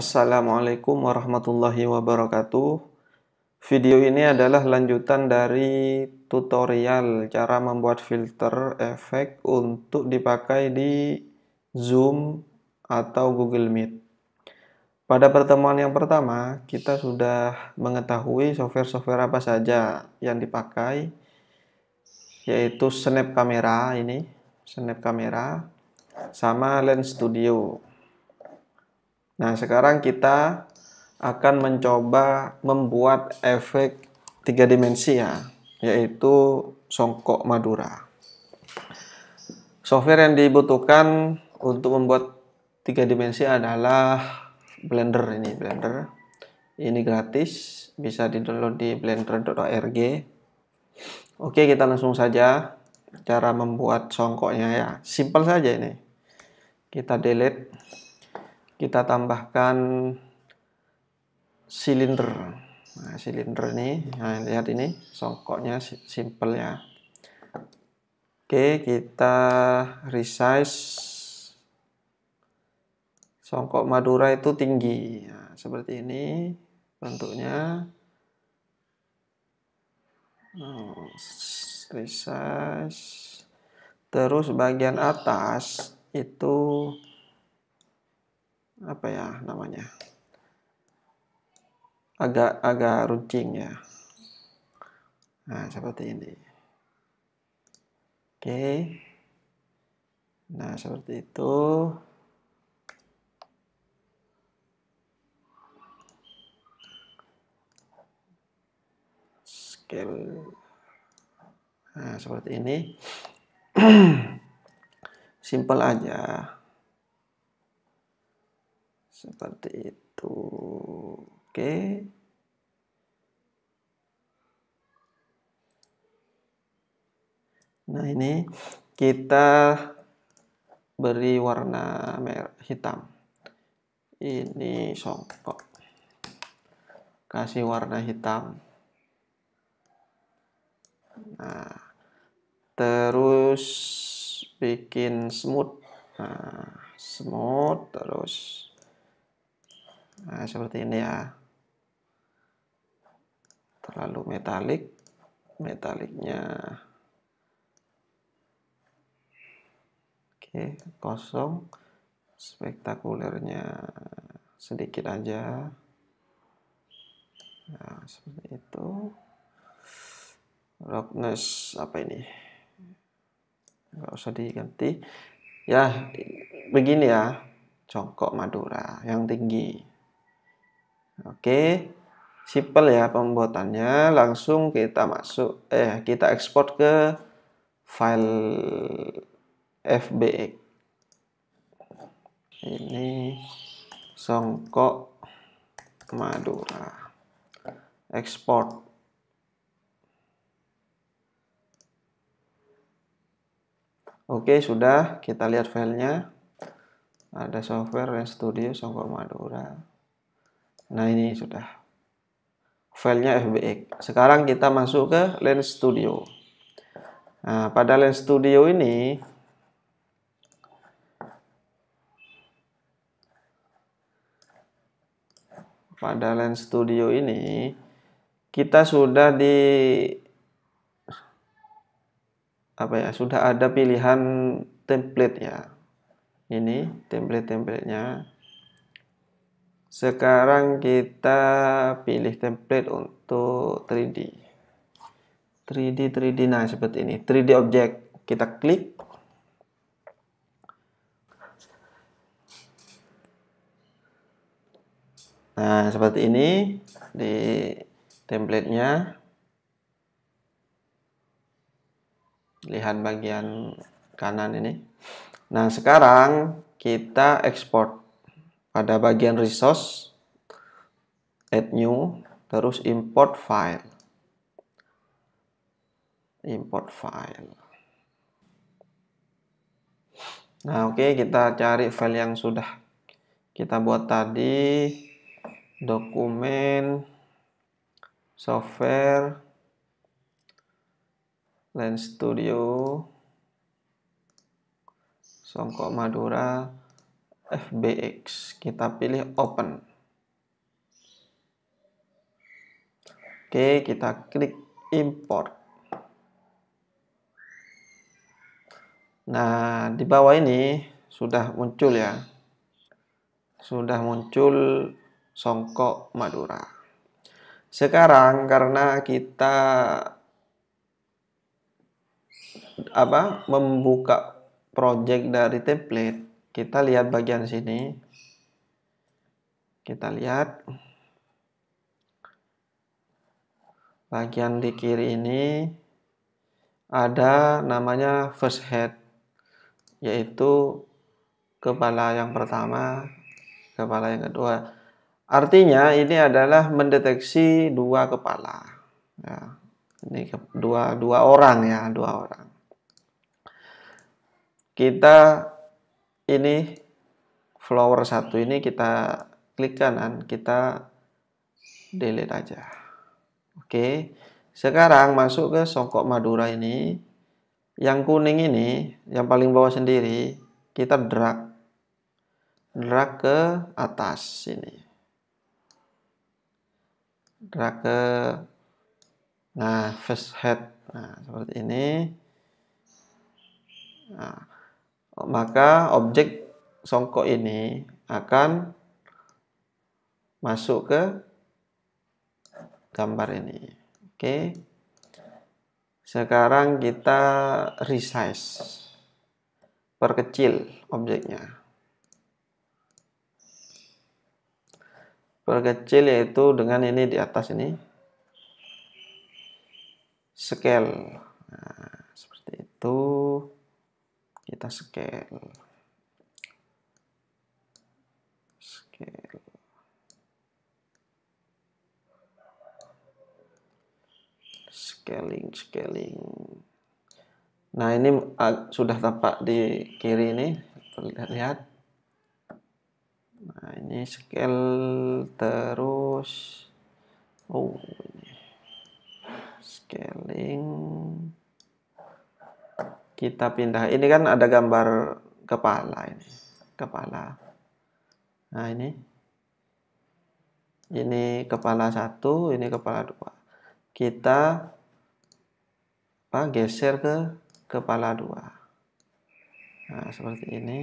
Assalamualaikum warahmatullahi wabarakatuh Video ini adalah lanjutan dari tutorial cara membuat filter efek untuk dipakai di Zoom atau Google Meet Pada pertemuan yang pertama, kita sudah mengetahui software-software apa saja yang dipakai yaitu Snap Camera ini, Snap Camera sama Lens Studio Nah, sekarang kita akan mencoba membuat efek tiga dimensi ya, yaitu songkok Madura. Software yang dibutuhkan untuk membuat tiga dimensi adalah Blender ini, Blender. Ini gratis, bisa di-download di blender.org. Oke, kita langsung saja cara membuat songkoknya ya. Simpel saja ini. Kita delete kita tambahkan silinder. Nah, silinder ini, nah, lihat ini songkoknya simple ya. Oke, kita resize songkok Madura itu tinggi. Nah, seperti ini bentuknya. Oh, resize. Terus bagian atas itu apa ya namanya agak agak runcing ya nah seperti ini oke nah seperti itu scale nah seperti ini simple aja seperti itu oke nah ini kita beri warna merah hitam ini songkok kasih warna hitam nah terus bikin smooth nah smooth terus Nah, seperti ini ya. Terlalu metalik. Metaliknya Oke, kosong. Spektakulernya sedikit aja. Nah, seperti itu. Rockness apa ini? nggak usah diganti. Ya, begini ya. Congkok Madura yang tinggi. Oke, simple ya pembuatannya. Langsung kita masuk, eh kita ekspor ke file FBX. Ini songkok Madura. Ekspor. Oke, sudah. Kita lihat filenya. Ada software Studio Songkok Madura. Nah ini sudah filenya FBX. Sekarang kita masuk ke Lens Studio. Nah, pada Lens Studio ini pada Lens Studio ini kita sudah di apa ya sudah ada pilihan template ya ini template-templatenya sekarang kita pilih template untuk 3D 3D 3D nah seperti ini 3D objek kita klik Nah, seperti ini di templatenya. Lihat bagian kanan ini. Nah, sekarang kita export pada bagian resource add new terus import file import file nah oke okay, kita cari file yang sudah kita buat tadi dokumen software lens studio songkok madura fbx kita pilih open oke kita klik import nah di bawah ini sudah muncul ya sudah muncul songkok Madura sekarang karena kita apa membuka project dari template kita lihat bagian sini kita lihat bagian di kiri ini ada namanya first head yaitu kepala yang pertama kepala yang kedua artinya ini adalah mendeteksi dua kepala ya, ini dua, dua orang ya dua orang kita ini flower satu ini kita klik kanan kita delete aja oke sekarang masuk ke songkok madura ini yang kuning ini yang paling bawah sendiri kita drag drag ke atas sini drag ke nah face head nah seperti ini nah, maka objek songkok ini akan masuk ke gambar ini. Oke. Sekarang kita resize. Perkecil objeknya. Perkecil yaitu dengan ini di atas ini. Scale. Nah, seperti itu kita scan scan scaling scaling nah ini ah, sudah tampak di kiri ini terlihat nah ini scale terus oh scaling kita pindah ini kan ada gambar kepala ini kepala nah ini ini kepala satu ini kepala dua kita apa geser ke kepala dua nah seperti ini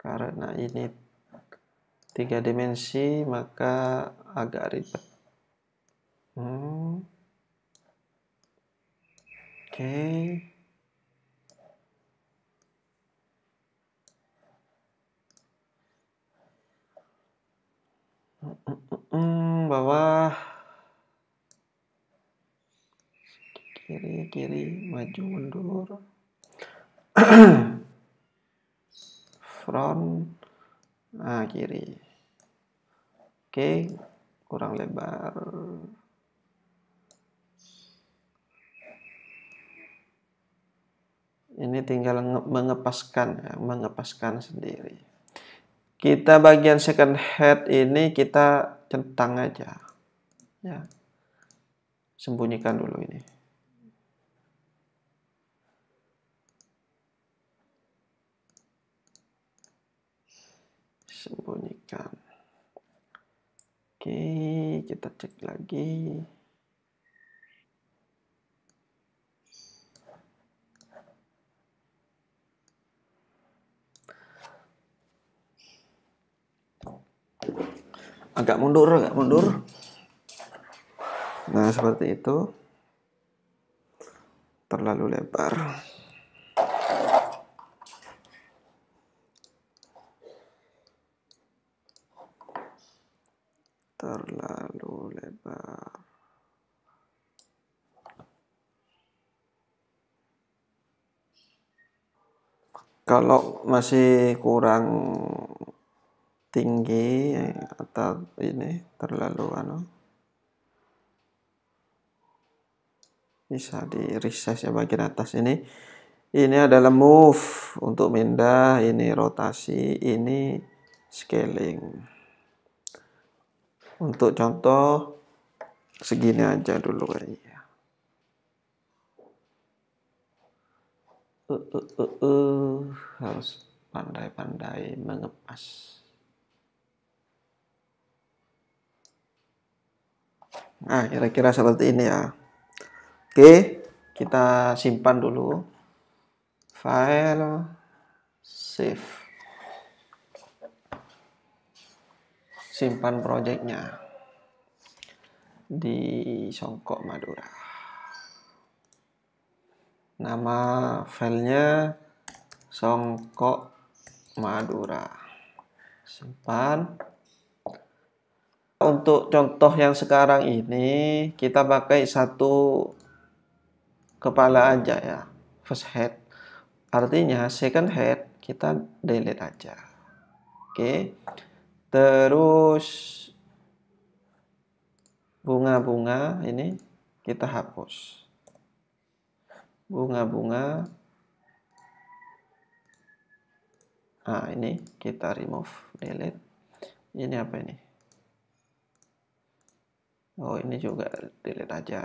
karena ini tiga dimensi maka agak ribet hmm. oke okay. hmm, bawah kiri kiri maju mundur front nah kiri Oke, kurang lebar. Ini tinggal mengepaskan, ya, mengepaskan sendiri. Kita bagian second head ini kita centang aja. Ya. Sembunyikan dulu ini. Sembunyikan. Oke, kita cek lagi. Agak mundur, agak mundur. Nah, seperti itu. Terlalu lebar. kalau masih kurang tinggi atau ini terlalu anu bisa di resize ya bagian atas ini ini adalah move untuk pindah ini rotasi ini scaling untuk contoh segini aja dulu kayaknya uh, uh, uh, uh, harus pandai-pandai mengepas. Nah, kira-kira seperti ini ya. Oke, kita simpan dulu. File save. Simpan projectnya di Songkok Madura nama filenya songkok madura simpan untuk contoh yang sekarang ini kita pakai satu kepala aja ya first head artinya second head kita delete aja oke terus bunga-bunga ini kita hapus bunga-bunga ah ini kita remove delete ini apa ini oh ini juga delete aja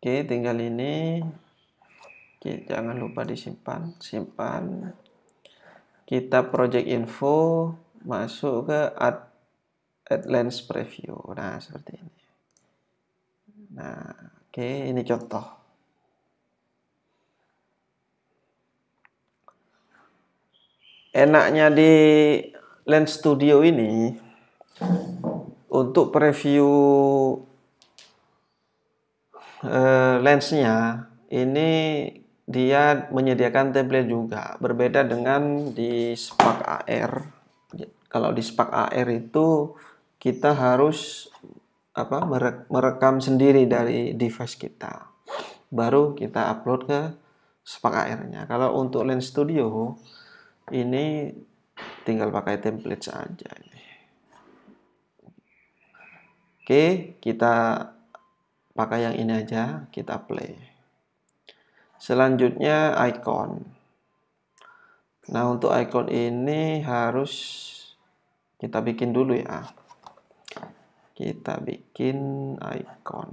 oke tinggal ini oke, jangan lupa disimpan simpan kita project info masuk ke ad lens preview nah seperti ini nah oke ini contoh enaknya di Lens Studio ini untuk preview eh, lensnya ini dia menyediakan template juga berbeda dengan di Spark AR kalau di Spark AR itu kita harus apa merekam sendiri dari device kita baru kita upload ke Spark AR nya kalau untuk Lens Studio ini tinggal pakai template saja ini. Oke, kita pakai yang ini aja, kita play. Selanjutnya icon. Nah, untuk icon ini harus kita bikin dulu ya. Kita bikin icon.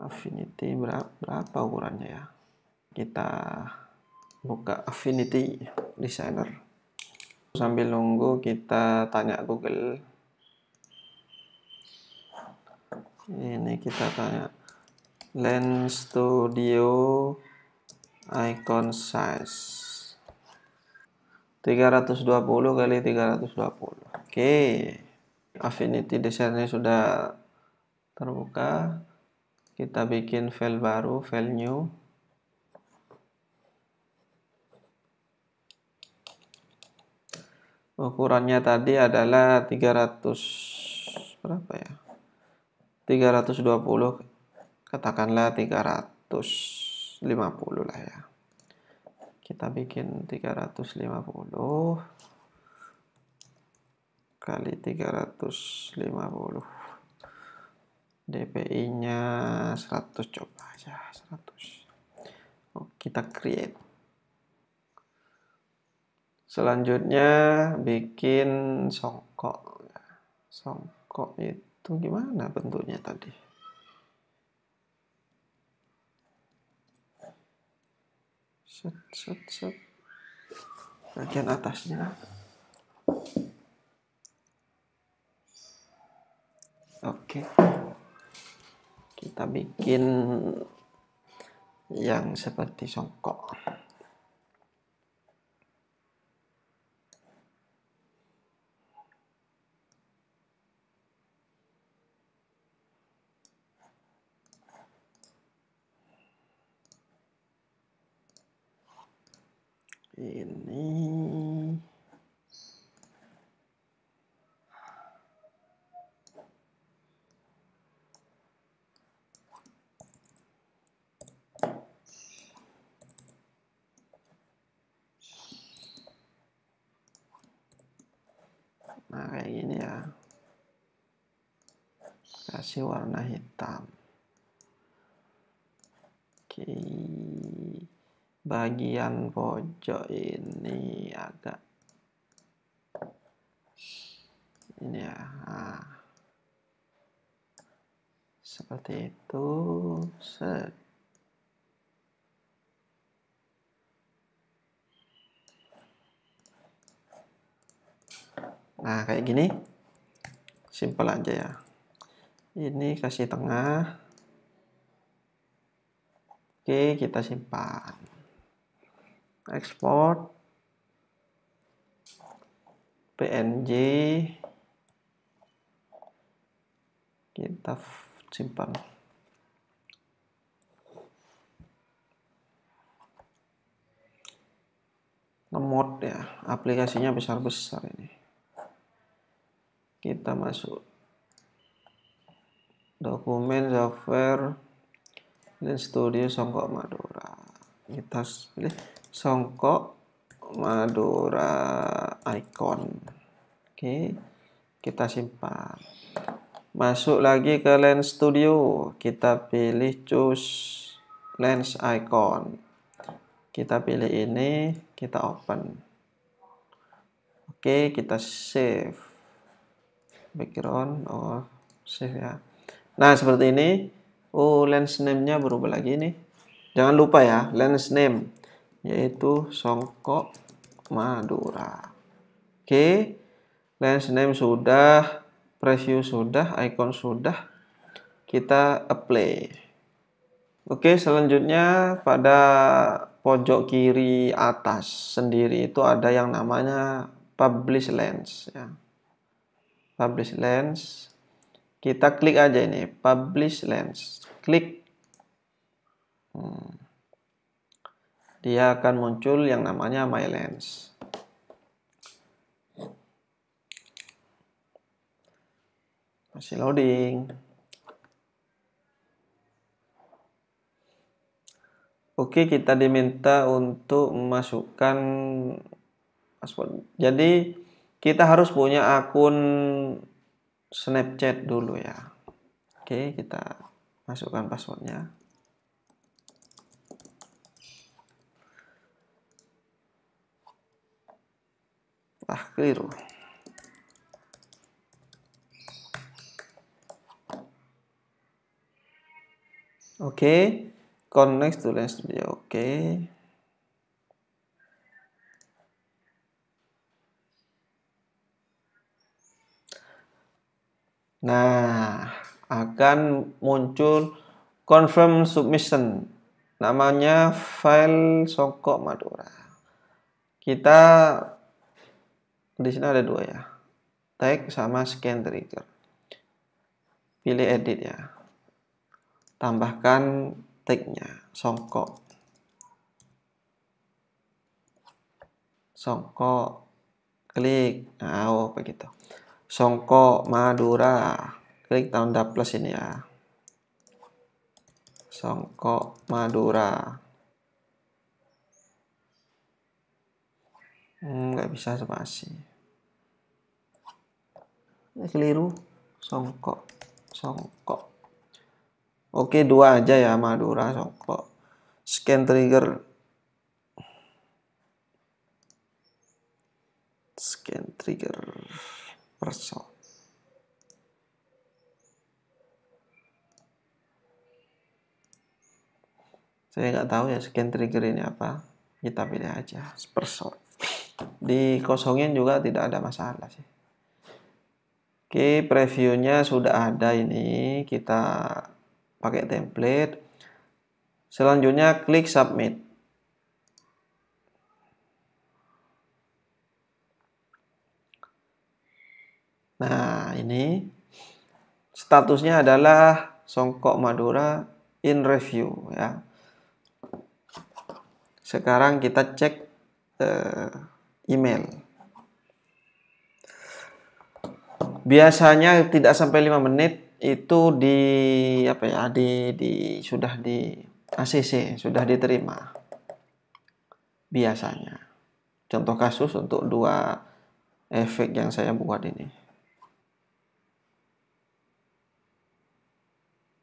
Affinity berapa, berapa ukurannya ya? Kita buka Affinity Designer sambil nunggu kita tanya Google ini kita tanya lens studio icon size 320 kali 320 oke okay. affinity Designer sudah terbuka kita bikin file baru file new ukurannya tadi adalah 300 berapa ya 320 katakanlah 350 lah ya kita bikin 350 kali 350 DPI nya 100 coba aja 100 oh, kita create selanjutnya bikin songkok songkok itu gimana bentuknya tadi set set set bagian atasnya oke kita bikin yang seperti songkok kasih warna hitam oke bagian pojok ini agak ini ya nah. seperti itu set nah kayak gini Simpel aja ya ini kasih tengah oke kita simpan export PNG kita simpan Nomor ya aplikasinya besar-besar ini kita masuk dokumen software dan studio Songkok Madura kita pilih Songkok Madura icon oke kita simpan masuk lagi ke lens studio kita pilih choose lens icon kita pilih ini kita open oke kita save background oh save ya Nah, seperti ini. Oh, lens name-nya berubah lagi nih. Jangan lupa ya, lens name yaitu Songkok Madura. Oke. Lens name sudah, preview sudah, icon sudah. Kita apply. Oke, selanjutnya pada pojok kiri atas sendiri itu ada yang namanya publish lens ya. Publish lens kita klik aja ini publish lens klik hmm. dia akan muncul yang namanya my lens masih loading Oke kita diminta untuk memasukkan password jadi kita harus punya akun Snapchat dulu ya. Oke, kita masukkan passwordnya. Ah, keliru. Oke, okay. connect to Lens Studio. Oke. Okay. Nah, akan muncul confirm submission. Namanya file songkok Madura. Kita di sini ada dua ya. Tag sama scan trigger. Pilih edit ya. Tambahkan tagnya songkok. Songkok klik. Nah, oh begitu. Songkok Madura. Klik tanda plus ini ya. Songkok Madura. Hmm, nggak hmm, bisa spasi ini keliru songkok songkok oke dua aja ya Madura songkok scan trigger scan trigger perso. Saya nggak tahu ya scan trigger ini apa. Kita pilih aja Di Dikosongin juga tidak ada masalah sih. Oke, previewnya sudah ada ini. Kita pakai template. Selanjutnya klik submit. Nah, ini statusnya adalah songkok Madura in review ya. Sekarang kita cek eh, email. Biasanya tidak sampai 5 menit itu di apa ya di, di sudah di ACC sudah diterima biasanya contoh kasus untuk dua efek yang saya buat ini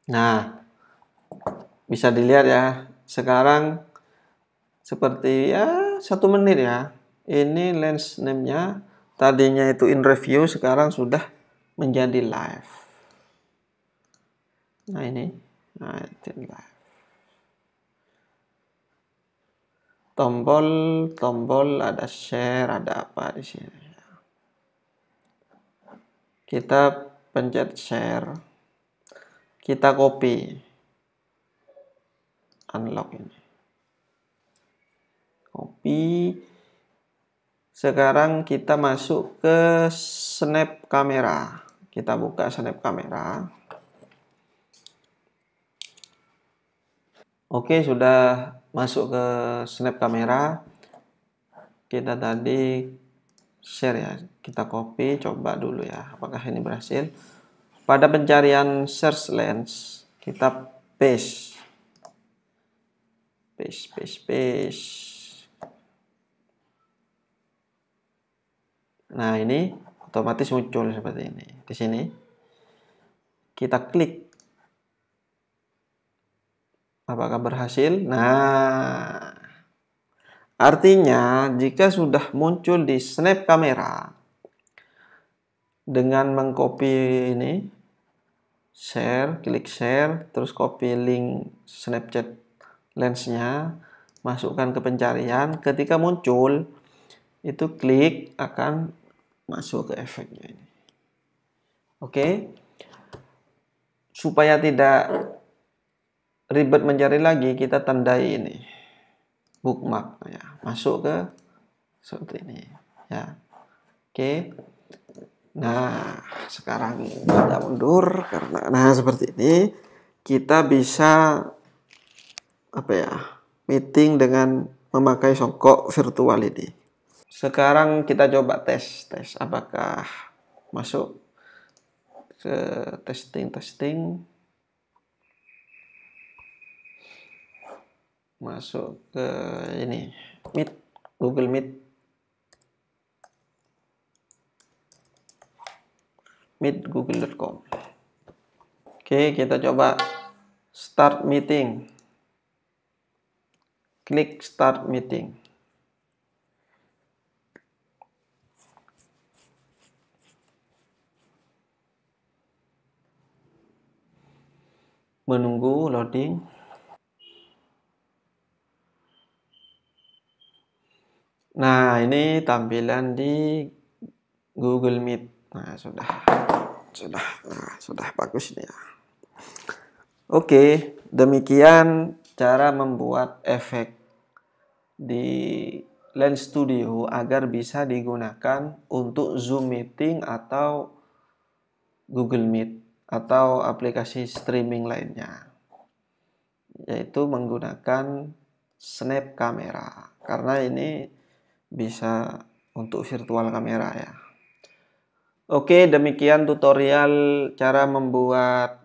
Nah, bisa dilihat ya, sekarang seperti ya satu menit ya. Ini lens name-nya, tadinya itu in review, sekarang sudah menjadi live. Nah ini, nah itu live. Tombol, tombol ada share, ada apa di sini. Kita pencet share kita copy unlock ini copy sekarang kita masuk ke snap kamera kita buka snap kamera Oke, sudah masuk ke snap kamera. Kita tadi share ya. Kita copy, coba dulu ya. Apakah ini berhasil? pada pencarian search lens kita paste paste paste paste nah ini otomatis muncul seperti ini di sini kita klik apakah berhasil nah artinya jika sudah muncul di snap kamera dengan mengcopy ini share, klik share, terus copy link Snapchat lensnya, masukkan ke pencarian. Ketika muncul, itu klik akan masuk ke efeknya ini. Oke. Okay. Supaya tidak ribet mencari lagi, kita tandai ini bookmark ya. Masuk ke seperti ini ya. Oke. Okay. Nah, sekarang kita mundur karena nah seperti ini kita bisa apa ya? meeting dengan memakai songkok virtual ini. Sekarang kita coba tes tes apakah masuk ke testing testing masuk ke ini Meet Google Meet meet.google.com oke kita coba start meeting klik start meeting menunggu loading Nah, ini tampilan di Google Meet. Nah, sudah sudah nah, sudah bagus ini ya oke demikian cara membuat efek di Lens Studio agar bisa digunakan untuk Zoom meeting atau Google Meet atau aplikasi streaming lainnya yaitu menggunakan snap kamera karena ini bisa untuk virtual kamera ya Oke, demikian tutorial cara membuat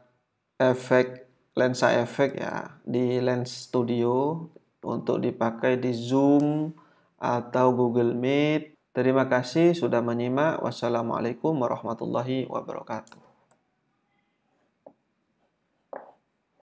efek lensa efek ya di Lens Studio untuk dipakai di Zoom atau Google Meet. Terima kasih sudah menyimak. Wassalamualaikum warahmatullahi wabarakatuh.